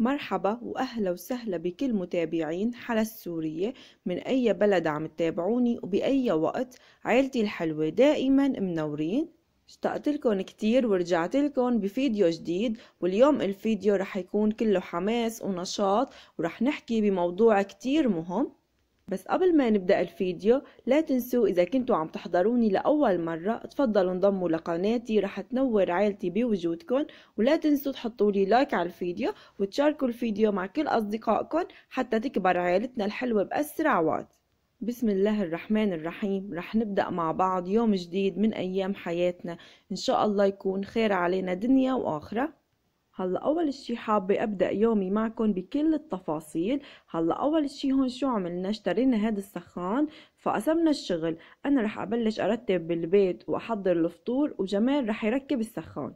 مرحبا وأهلا وسهلا بكل متابعين حلا السورية من أي بلد عم تتابعوني وبأي وقت عيلتي الحلوة دائما منورين اشتقت لكم كتير ورجعت لكم بفيديو جديد واليوم الفيديو رح يكون كله حماس ونشاط ورح نحكي بموضوع كتير مهم بس قبل ما نبدأ الفيديو لا تنسوا إذا كنتوا عم تحضروني لأول مرة تفضلوا انضموا لقناتي رح تنور عائلتي بوجودكم ولا تنسوا تحطوا لي لايك على الفيديو وتشاركوا الفيديو مع كل أصدقائكم حتى تكبر عائلتنا الحلوة بأسرع وقت بسم الله الرحمن الرحيم رح نبدأ مع بعض يوم جديد من أيام حياتنا إن شاء الله يكون خير علينا دنيا وآخرة هلا اول شي حابه ابدا يومي معكم بكل التفاصيل هلا اول شي هون شو عملنا اشترينا هذا السخان فقسمنا الشغل انا رح ابلش ارتب بالبيت واحضر الفطور وجمال رح يركب السخان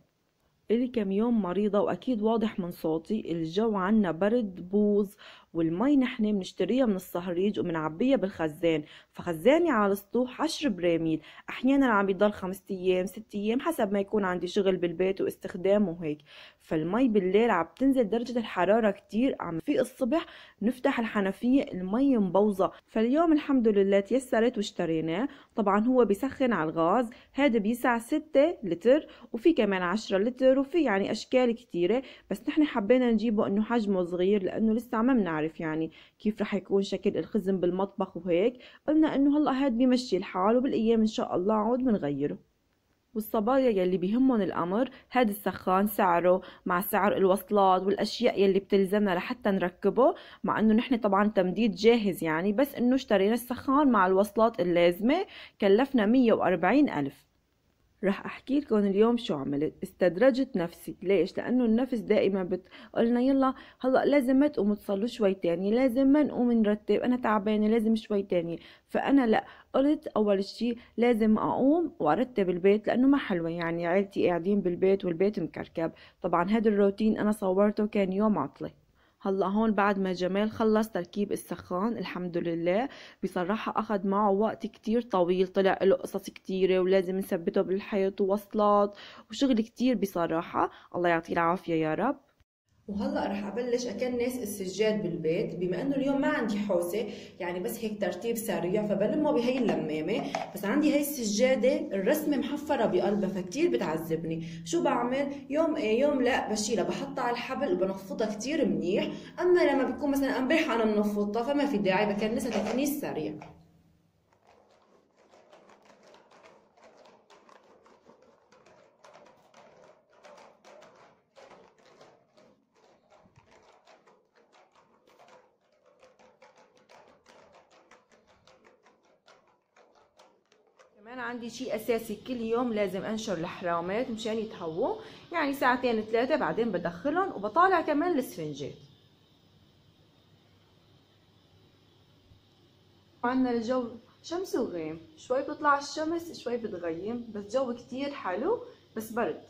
إلي كم يوم مريضة وأكيد واضح من صوتي الجو عنا برد بوظ والمي نحن بنشتريها من الصهريج وبنعبيها بالخزان فخزاني على السطوح 10 براميل احيانا عم يضل خمس ايام ست ايام حسب ما يكون عندي شغل بالبيت واستخدامه وهيك فالمي بالليل عم تنزل درجه الحراره كتير عم في الصبح نفتح الحنفيه المي مبوظه فاليوم الحمد لله تيسرت واشتريناه طبعا هو بيسخن على الغاز هذا بيسع 6 لتر وفي كمان 10 لتر وفي يعني اشكال كتيره بس نحن حبينا نجيبه انه حجمه صغير لانه لسه ما بنعرف بعرف يعني كيف رح يكون شكل الخزن بالمطبخ وهيك قلنا انه هلا هاد بيمشي الحال وبالايام ان شاء الله عود بنغيره والصبايا يلي بيهمهم الأمر هاد السخان سعره مع سعر الوصلات والأشياء يلي بتلزمنا لحتى نركبه مع أنه نحن طبعا تمديد جاهز يعني بس أنه اشترينا السخان مع الوصلات اللازمة كلفنا 140 ألف رح احكي لكم اليوم شو عملت استدرجت نفسي ليش لانه النفس دائما بتقولنا يلا هلا لازم ما تقوموا تصلوا شوي تاني لازم ما نقوم نرتب انا تعبانه لازم شوي تاني فانا لا قلت اول شيء لازم اقوم وارتب البيت لانه ما حلوه يعني عيلتي قاعدين بالبيت والبيت مكركب طبعا هذا الروتين انا صورته كان يوم عطله هلا هون بعد ما جمال خلص تركيب السخان الحمد لله بصراحة أخذ معه وقت كتير طويل طلع له قصص كتيرة ولازم نثبته بالحيط ووصلات وشغل كتير بصراحة الله يعطيه العافية يا رب وهلا رح ابلش اكنس السجاد بالبيت بما انه اليوم ما عندي حوسه يعني بس هيك ترتيب سريع فبلمه بهي اللمامه بس عندي هي السجاده الرسمه محفره بقلبها فكتير بتعذبني شو بعمل يوم ايه يوم لا بشيلها بحطها على الحبل وبنفضها كتير منيح اما لما بتكون مثلا امبارح انا منفضتها فما في داعي بكنسها تكنيس سريع كمان عندي شيء اساسي كل يوم لازم انشر الحرامات مشان يتهووا يعني ساعتين ثلاثه بعدين بدخلهم وبطالع كمان الاسفنجات عندنا الجو شمس وغيم شوي بتطلع الشمس شوي بتغيم بس جو كتير حلو بس برد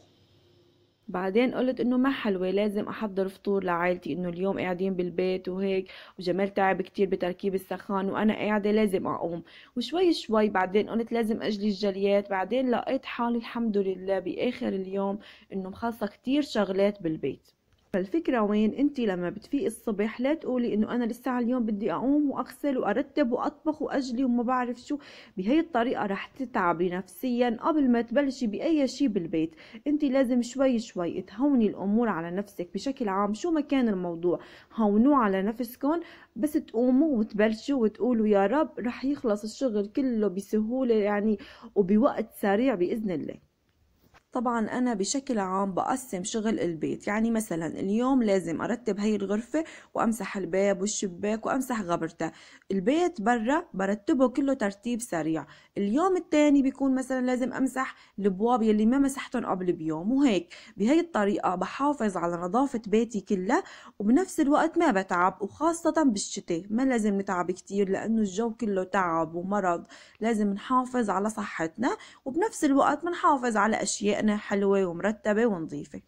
بعدين قلت انه ما حلوه لازم احضر فطور لعائلتي انه اليوم قاعدين بالبيت وهيك وجمال تعب كتير بتركيب السخان وانا قاعده لازم اقوم وشوي شوي بعدين قلت لازم اجلي الجليات بعدين لقيت حالي الحمد لله باخر اليوم انه مخلصه كتير شغلات بالبيت فالفكرة وين انت لما بتفيقي الصبح لا تقولي انه انا لسه اليوم بدي اقوم واغسل وارتب واطبخ واجلي وما بعرف شو بهي الطريقة رح تتعبي نفسيا قبل ما تبلشي باي شيء بالبيت انت لازم شوي شوي تهوني الامور على نفسك بشكل عام شو ما كان الموضوع هونوه على نفسكم بس تقوموا وتبلشوا وتقولوا يا رب رح يخلص الشغل كله بسهولة يعني وبوقت سريع بإذن الله طبعا أنا بشكل عام بقسم شغل البيت يعني مثلا اليوم لازم أرتب هي الغرفة وأمسح الباب والشباك وأمسح غبرته البيت برا برتبه كله ترتيب سريع اليوم التاني بيكون مثلا لازم أمسح البواب يلي ما مسحتهم قبل بيوم وهيك بهي الطريقة بحافظ على نظافة بيتي كلها وبنفس الوقت ما بتعب وخاصة بالشتاء ما لازم نتعب كتير لأنه الجو كله تعب ومرض لازم نحافظ على صحتنا وبنفس الوقت بنحافظ على أشياء منطقنا حلوة ومرتبة ونظيفة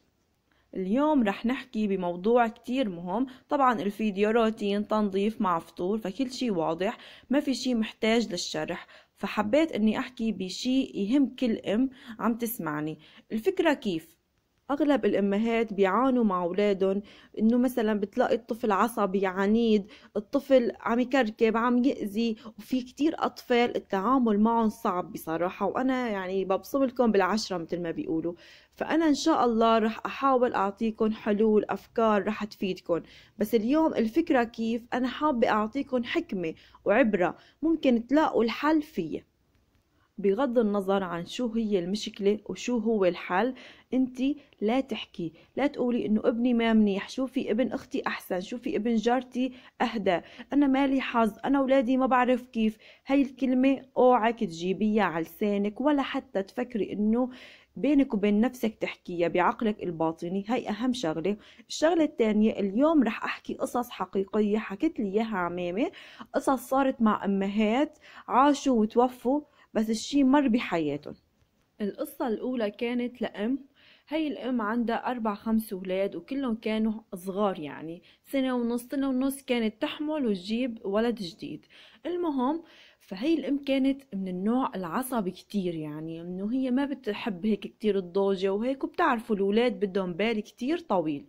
اليوم رح نحكي بموضوع كتير مهم طبعا الفيديو روتين تنظيف مع فطور فكل شي واضح ما في شي محتاج للشرح فحبيت اني احكي بشي يهم كل ام عم تسمعني الفكرة كيف اغلب الامهات بيعانوا مع اولادهم انه مثلا بتلاقي الطفل عصبي عنيد الطفل عم يكركب عم يأذي وفي كتير اطفال التعامل معهم صعب بصراحه وانا يعني ببصم لكم بالعشره مثل ما بيقولوا فانا ان شاء الله رح احاول اعطيكم حلول افكار رح تفيدكم بس اليوم الفكره كيف انا حابه اعطيكم حكمه وعبره ممكن تلاقوا الحل فيها بغض النظر عن شو هي المشكلة وشو هو الحل انت لا تحكي لا تقولي انه ابني ما منيح شو في ابن اختي احسن شو في ابن جارتي اهدى انا مالي حظ انا ولادي ما بعرف كيف هاي الكلمة اوعك تجيبيها على لسانك ولا حتى تفكري انه بينك وبين نفسك تحكيها بعقلك الباطني هاي أهم شغلة الشغلة الثانية اليوم رح أحكي قصص حقيقية حكت لي إياها عمامي قصص صارت مع أمهات عاشوا وتوفوا بس الشي مر بحياتهم القصة الأولى كانت لأم هي الأم عندها أربع خمس أولاد وكلهم كانوا صغار يعني سنة ونص سنة ونص كانت تحمل وتجيب ولد جديد المهم فهي الأم كانت من النوع العصبي كتير يعني إنه هي ما بتحب هيك كتير الضوجة وهيك وبتعرفوا الأولاد بدهم بال كتير طويل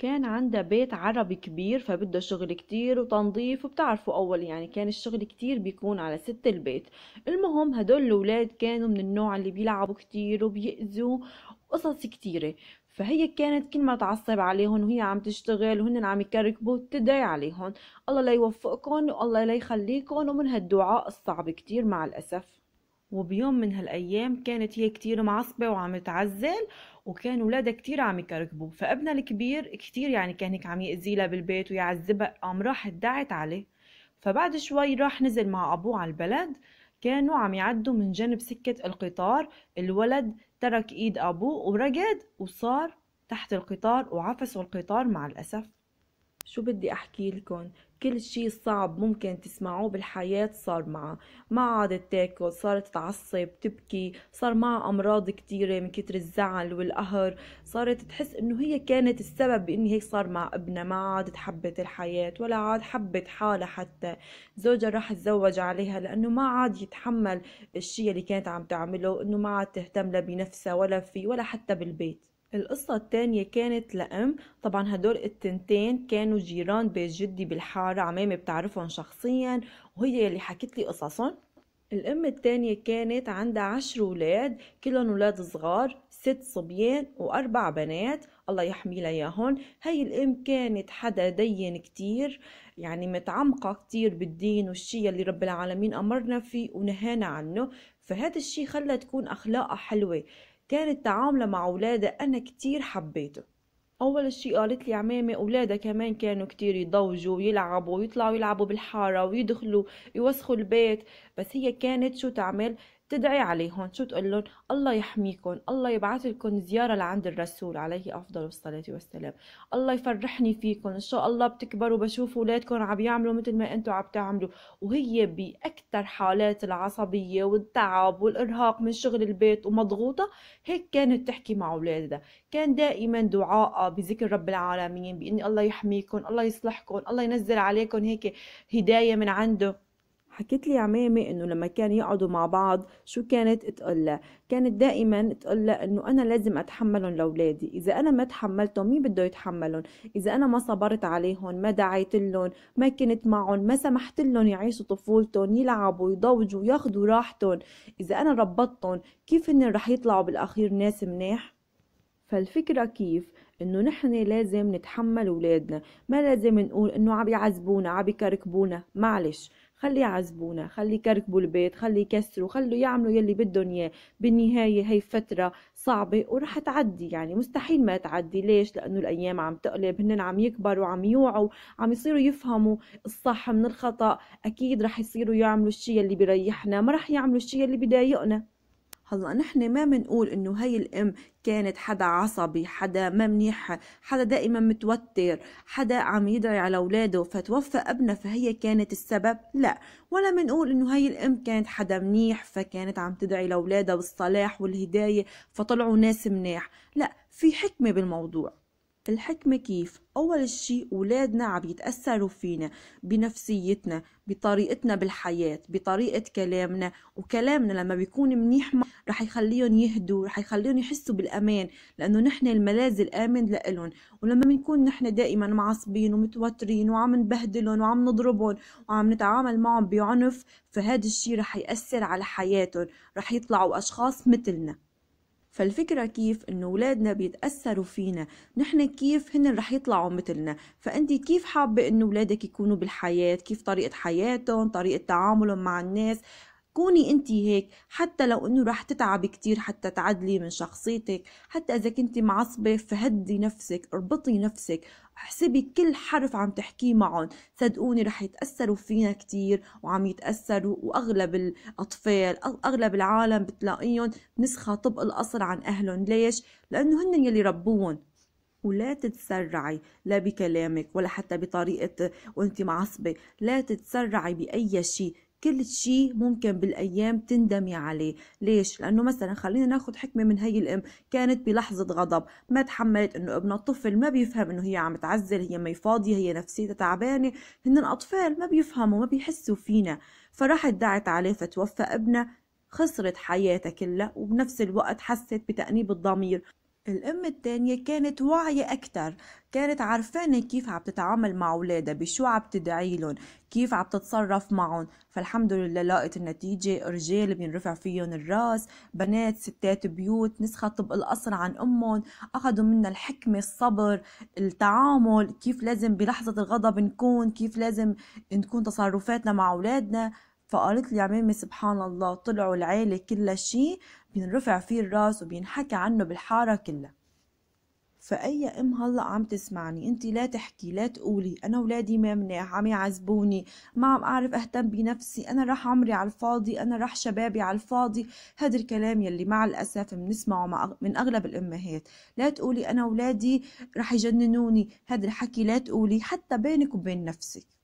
كان عندها بيت عربي كبير فبده شغل كتير وتنظيف وبتعرفوا أول يعني كان الشغل كتير بيكون على ست البيت المهم هدول الولاد كانوا من النوع اللي بيلعبوا كتير وبيأذوا قصص كتيرة فهي كانت كل ما تعصب عليهم وهي عم تشتغل وهن عم يكركبوا تدعي عليهم الله لا يوفقكم والله لا يخليكم ومن هالدعاء الصعب كتير مع الأسف وبيوم من هالأيام كانت هي كتير معصبة وعم تعزل وكان ولادها كتير عم يكركبوا فابنها الكبير كتير يعني كان هيك عم يأذيها بالبيت ويعذبها قام راحت دعت عليه فبعد شوي راح نزل مع أبوه على البلد كانوا عم يعدوا من جنب سكة القطار الولد ترك إيد أبوه ورقد وصار تحت القطار وعفسوا القطار مع الأسف شو بدي احكي لكم كل شيء صعب ممكن تسمعوه بالحياة صار معها ما عادت تاكل صارت تعصب تبكي صار معها أمراض كتيرة من كتر الزعل والقهر صارت تحس إنه هي كانت السبب بإن هيك صار مع ابنها ما عادت حبت الحياة ولا عاد حبت حالها حتى زوجها راح تزوج عليها لأنه ما عاد يتحمل الشيء اللي كانت عم تعمله إنه ما عاد تهتم لا بنفسها ولا فيه ولا حتى بالبيت القصة التانية كانت لأم طبعا هدول التنتين كانوا جيران بيت جدي بالحارة عمامي بتعرفهم شخصيا وهي اللي حكت لي قصصهم الأم التانية كانت عندها عشر أولاد كلهم ولاد صغار ست صبيان وأربع بنات الله يحمي ياهن هاي الأم كانت حدا دين كتير يعني متعمقة كتير بالدين والشي اللي رب العالمين أمرنا فيه ونهانا عنه فهذا الشي خلى تكون أخلاقها حلوة كانت تعامله مع أولاده أنا كتير حبيته أول شي قالت لي عمامي أولادها كمان كانوا كتير يضوجوا ويلعبوا ويطلعوا يلعبوا بالحارة ويدخلوا يوسخوا البيت بس هي كانت شو تعمل تدعي عليهم شو تقول لهم الله يحميكم الله يبعث لكم زيارة لعند الرسول عليه أفضل الصلاة والسلام الله يفرحني فيكم إن شاء الله بتكبروا بشوف أولادكم عم يعملوا مثل ما أنتم عم تعملوا وهي بأكثر حالات العصبية والتعب والإرهاق من شغل البيت ومضغوطة هيك كانت تحكي مع أولادها كان دائما دعاء بذكر رب العالمين بإن الله يحميكم الله يصلحكم الله ينزل عليكم هيك هداية من عنده حكت لي عمامي انه لما كان يقعدوا مع بعض شو كانت تقولها كانت دائما تقولها انه انا لازم اتحملهم لاولادي اذا انا ما تحملتهم مين بده يتحملهم اذا انا ما صبرت عليهم ما دعيت لهم ما كنت معهم ما سمحت لهم يعيشوا طفولتهم يلعبوا يضوجوا ياخذوا راحتهم اذا انا ربطتهم كيف هن رح يطلعوا بالاخير ناس مناح فالفكره كيف انه نحن لازم نتحمل اولادنا ما لازم نقول انه عم يعذبونا عم يكركبونا معلش خلي يعذبونا خلي يكركبوا البيت خلي يكسروا خلوا يعملوا يلي بدهم اياه بالنهايه هي فتره صعبه ورح تعدي يعني مستحيل ما تعدي ليش لانه الايام عم تقلب هن عم يكبروا عم يوعوا عم يصيروا يفهموا الصح من الخطا اكيد رح يصيروا يعملوا الشيء اللي بيريحنا ما رح يعملوا الشيء اللي بيضايقنا هلا نحن ما بنقول انه هي الام كانت حدا عصبي حدا ما منيح حدا دائما متوتر حدا عم يدعي على اولاده فتوفى ابنها فهي كانت السبب لا ولا منقول انه هي الام كانت حدا منيح فكانت عم تدعي لاولادها بالصلاح والهدايه فطلعوا ناس مناح لا في حكمه بالموضوع الحكمة كيف؟ أول شيء أولادنا عم يتأثروا فينا بنفسيتنا بطريقتنا بالحياة بطريقة كلامنا وكلامنا لما بيكون منيح رح يخليهم يهدوا رح يخليهم يحسوا بالأمان لأنه نحن الملاذ الآمن لإلهم ولما بنكون نحن دائما معصبين ومتوترين وعم نبهدلهم وعم نضربهم وعم نتعامل معهم بعنف فهذا الشيء رح يأثر على حياتهم رح يطلعوا أشخاص مثلنا فالفكرة كيف إنه ولادنا بيتأثروا فينا نحن كيف هن رح يطلعوا مثلنا فأنت كيف حابة إنه ولادك يكونوا بالحياة كيف طريقة حياتهم طريقة تعاملهم مع الناس كوني انت هيك حتى لو انه رح تتعبي كتير حتى تعدلي من شخصيتك حتى اذا كنت معصبة فهدي نفسك اربطي نفسك احسبي كل حرف عم تحكيه معهم صدقوني رح يتأثروا فينا كتير وعم يتأثروا وأغلب الأطفال أغلب العالم بتلاقيهم نسخة طبق الأصل عن أهلهم ليش؟ لأنه هن يلي ربوهم ولا تتسرعي لا بكلامك ولا حتى بطريقة وانت معصبة لا تتسرعي بأي شيء كل شيء ممكن بالايام تندمي عليه ليش لانه مثلا خلينا ناخذ حكمه من هي الام كانت بلحظه غضب ما تحملت انه ابنها الطفل ما بيفهم انه هي عم تعزل هي ما فاضيه هي نفسيتها تعبانه هن الاطفال ما بيفهموا ما بيحسوا فينا فراحت دعت عليه فتوفى ابنها خسرت حياتها كلها وبنفس الوقت حست بتأنيب الضمير الأم التانية كانت واعية أكتر كانت عارفانة كيف عم تتعامل مع أولادها بشو عم تدعيلهم كيف عم تتصرف معهم فالحمد لله لقت النتيجة رجال بينرفع فيهم الراس بنات ستات بيوت نسخة طبق القصر عن أمهم أخذوا منا الحكمة الصبر التعامل كيف لازم بلحظة الغضب نكون كيف لازم نكون تصرفاتنا مع أولادنا فقالت لي يا عمامي سبحان الله طلعوا العيلة كل شيء بينرفع فيه الراس وبينحكى عنه بالحارة كلها فأي أم هلا عم تسمعني أنت لا تحكي لا تقولي أنا ولادي ما مناح عم يعذبوني ما عم أعرف أهتم بنفسي أنا راح عمري على الفاضي أنا راح شبابي على الفاضي هذا الكلام يلي مع الأسف بنسمعه من أغلب الأمهات لا تقولي أنا ولادي راح يجننوني هذا الحكي لا تقولي حتى بينك وبين نفسك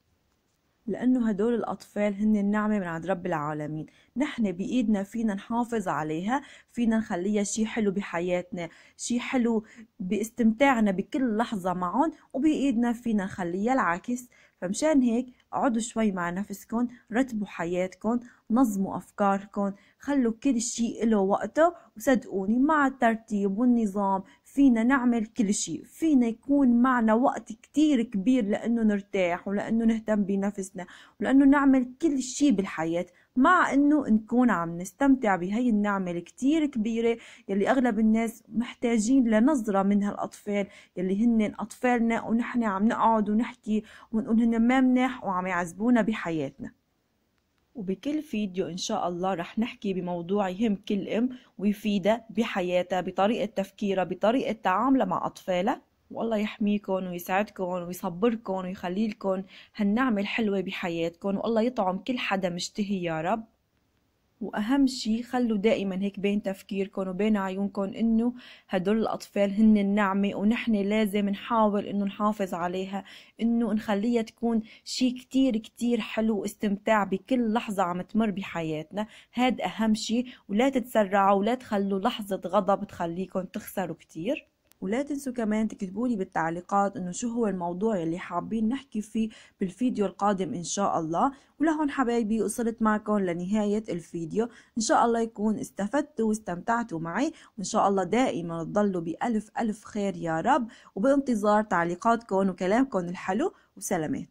لأنه هدول الأطفال هن النعمة من عند رب العالمين نحن بإيدنا فينا نحافظ عليها فينا نخليها شي حلو بحياتنا شي حلو باستمتاعنا بكل لحظة معهم وبإيدنا فينا نخليها العكس فمشان هيك اقعدوا شوي مع نفسكم رتبوا حياتكم نظموا أفكاركم خلوا كل شيء له وقته وصدقوني مع الترتيب والنظام فينا نعمل كل شيء فينا يكون معنا وقت كتير كبير لأنه نرتاح ولأنه نهتم بنفسنا ولأنه نعمل كل شيء بالحياة مع أنه نكون عم نستمتع بهي النعمة الكتير كبيرة يلي أغلب الناس محتاجين لنظرة من هالأطفال يلي هن أطفالنا ونحن عم نقعد ونحكي ونقول هن ما مناح وعم يعذبونا بحياتنا وبكل فيديو إن شاء الله رح نحكي بموضوع يهم كل أم ويفيدها بحياتها بطريقة تفكيرها بطريقة تعاملها مع أطفالها والله يحميكم ويسعدكم ويصبركم ويخليلكم هالنعمة الحلوة بحياتكم والله يطعم كل حدا مشتهي يا رب واهم شيء خلوا دائما هيك بين تفكيركم وبين عيونكم انه هدول الاطفال هن النعمه ونحن لازم نحاول انه نحافظ عليها انه نخليها تكون شيء كتير كتير حلو واستمتاع بكل لحظه عم تمر بحياتنا هاد اهم شيء ولا تتسرعوا ولا تخلوا لحظه غضب تخليكم تخسروا كتير ولا تنسوا كمان تكتبوا لي بالتعليقات انه شو هو الموضوع اللي حابين نحكي فيه بالفيديو القادم ان شاء الله ولهون حبايبي وصلت معكم لنهاية الفيديو ان شاء الله يكون استفدتوا واستمتعتوا معي وان شاء الله دائما تضلوا بألف ألف خير يا رب وبانتظار تعليقاتكم وكلامكم الحلو وسلامات